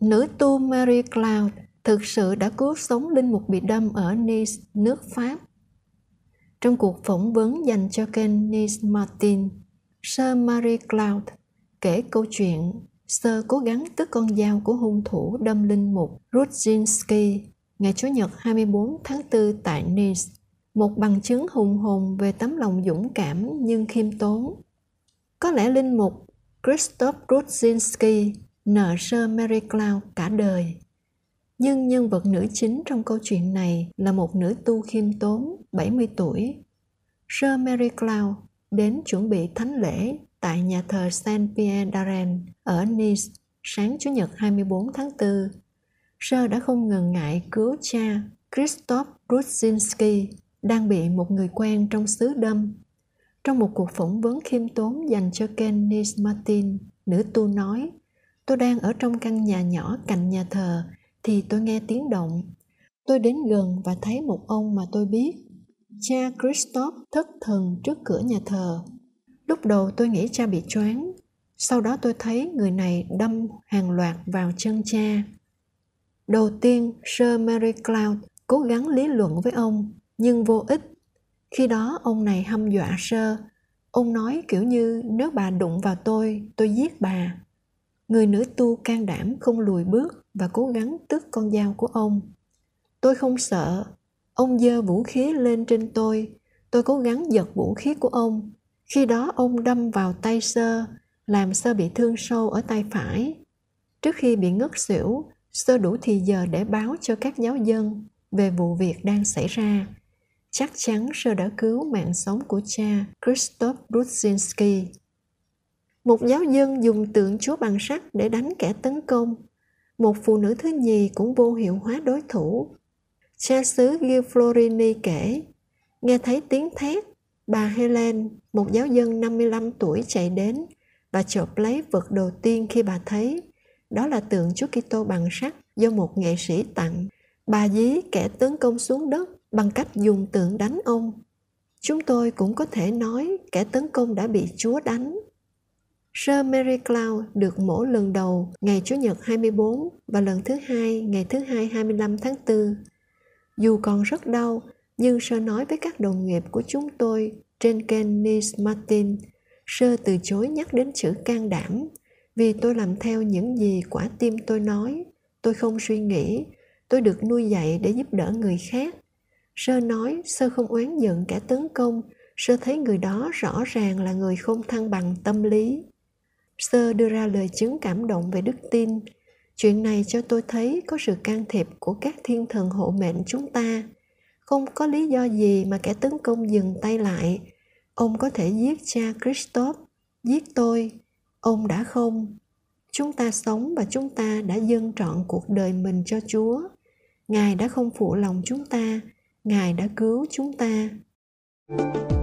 Nữ tu Mary Cloud thực sự đã cứu sống linh mục bị đâm ở Nice, nước Pháp. Trong cuộc phỏng vấn dành cho kênh Nice Martin, sơ Mary Cloud kể câu chuyện Sơ cố gắng tước con dao của hung thủ đâm linh mục Rudzinski ngày Chủ nhật 24 tháng 4 tại Nice, một bằng chứng hùng hồn về tấm lòng dũng cảm nhưng khiêm tốn. Có lẽ linh mục Christoph Rudzinski nợ sơ Mary Cloud cả đời. Nhưng nhân vật nữ chính trong câu chuyện này là một nữ tu khiêm tốn 70 tuổi. Sơ Mary Cloud đến chuẩn bị thánh lễ tại nhà thờ Saint Pierre d'Aren ở Nice sáng Chủ nhật 24 tháng 4. Sơ đã không ngần ngại cứu cha Christoph Brudzinski đang bị một người quen trong xứ đâm. Trong một cuộc phỏng vấn khiêm tốn dành cho kênh Nice Martin, nữ tu nói Tôi đang ở trong căn nhà nhỏ cạnh nhà thờ thì tôi nghe tiếng động. Tôi đến gần và thấy một ông mà tôi biết. Cha Christoph thất thần trước cửa nhà thờ. Lúc đầu tôi nghĩ cha bị choáng, sau đó tôi thấy người này đâm hàng loạt vào chân cha. Đầu tiên, Sir Mary Cloud cố gắng lý luận với ông, nhưng vô ích. Khi đó ông này hăm dọa Sir. Ông nói kiểu như nếu bà đụng vào tôi, tôi giết bà người nữ tu can đảm không lùi bước và cố gắng tước con dao của ông tôi không sợ ông giơ vũ khí lên trên tôi tôi cố gắng giật vũ khí của ông khi đó ông đâm vào tay sơ làm sơ bị thương sâu ở tay phải trước khi bị ngất xỉu sơ đủ thì giờ để báo cho các giáo dân về vụ việc đang xảy ra chắc chắn sơ đã cứu mạng sống của cha Christoph Brudzinski một giáo dân dùng tượng chúa bằng sắt để đánh kẻ tấn công một phụ nữ thứ nhì cũng vô hiệu hóa đối thủ cha xứ Gilflorini kể nghe thấy tiếng thét bà Helen một giáo dân 55 tuổi chạy đến và chộp lấy vật đầu tiên khi bà thấy đó là tượng Chúa Kitô bằng sắt do một nghệ sĩ tặng bà dí kẻ tấn công xuống đất bằng cách dùng tượng đánh ông chúng tôi cũng có thể nói kẻ tấn công đã bị chúa đánh Sơ Mary Cloud được mổ lần đầu ngày Chủ nhật 24 và lần thứ hai ngày thứ hai 25 tháng 4. Dù còn rất đau, nhưng sơ nói với các đồng nghiệp của chúng tôi trên kênh Nice Martin, sơ từ chối nhắc đến chữ can đảm vì tôi làm theo những gì quả tim tôi nói, tôi không suy nghĩ, tôi được nuôi dạy để giúp đỡ người khác. Sơ nói sơ không oán giận cả tấn công, sơ thấy người đó rõ ràng là người không thăng bằng tâm lý Sơ đưa ra lời chứng cảm động về đức tin. Chuyện này cho tôi thấy có sự can thiệp của các thiên thần hộ mệnh chúng ta. Không có lý do gì mà kẻ tấn công dừng tay lại. Ông có thể giết cha Christoph, giết tôi. Ông đã không. Chúng ta sống và chúng ta đã dâng trọn cuộc đời mình cho Chúa. Ngài đã không phụ lòng chúng ta, Ngài đã cứu chúng ta. thank you